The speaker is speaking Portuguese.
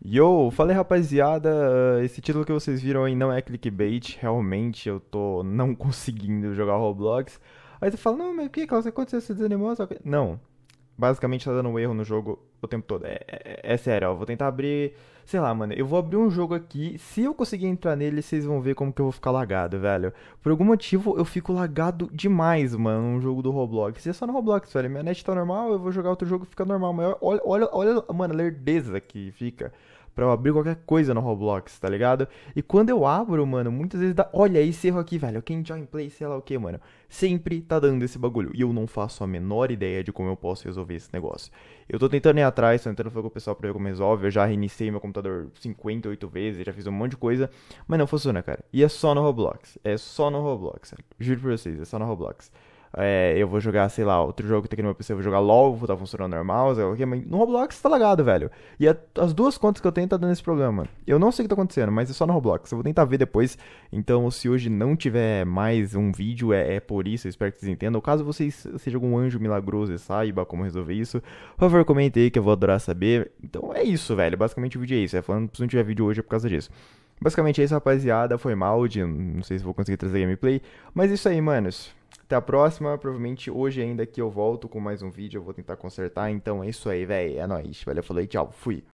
Yo, falei rapaziada, ah, esse título que vocês viram aí não é clickbait, realmente eu tô não conseguindo jogar Roblox. Aí você fala, não, mas o que, que aconteceu, você desanimou? Não, basicamente tá dando um erro no jogo o tempo todo. É, é, é, é sério, ó. Vou tentar abrir. Sei lá, mano. Eu vou abrir um jogo aqui. Se eu conseguir entrar nele, vocês vão ver como que eu vou ficar lagado, velho. Por algum motivo, eu fico lagado demais, mano, um jogo do Roblox. E é só no Roblox, velho. Minha net tá normal, eu vou jogar outro jogo e fica normal. Mas olha, olha, olha, mano, a lerdeza que fica para eu abrir qualquer coisa no Roblox, tá ligado? E quando eu abro, mano, muitas vezes dá. Olha esse erro aqui, velho. Quem join play, sei lá o que, mano. Sempre tá dando esse bagulho. E eu não faço a menor ideia de como eu posso resolver esse negócio. Eu tô tentando ir atrás, tô tentando falar com o pessoal pra ver como resolve. Eu já reiniciei meu computador 58 vezes, já fiz um monte de coisa. Mas não funciona, cara. E é só no Roblox. É só no Roblox. Juro pra vocês, é só no Roblox é, eu vou jogar, sei lá, outro jogo que tá aqui no meu PC, eu vou jogar LOL, vou tá funcionando normal, sei lá, mas no Roblox tá lagado, velho. E a, as duas contas que eu tenho tá dando esse problema. Eu não sei o que tá acontecendo, mas é só no Roblox. Eu vou tentar ver depois. Então, se hoje não tiver mais um vídeo, é, é por isso, eu espero que vocês entendam. Caso vocês sejam algum anjo milagroso e saiba como resolver isso, por favor, comente aí que eu vou adorar saber. Então é isso, velho. Basicamente o vídeo é isso. É falando se não tiver vídeo hoje é por causa disso. Basicamente é isso, rapaziada. Foi mal de. Não sei se vou conseguir trazer gameplay. Mas é isso aí, manos. Até a próxima. Provavelmente hoje ainda que eu volto com mais um vídeo. Eu vou tentar consertar. Então é isso aí, velho. É nóis. Valeu, falou e tchau. Fui.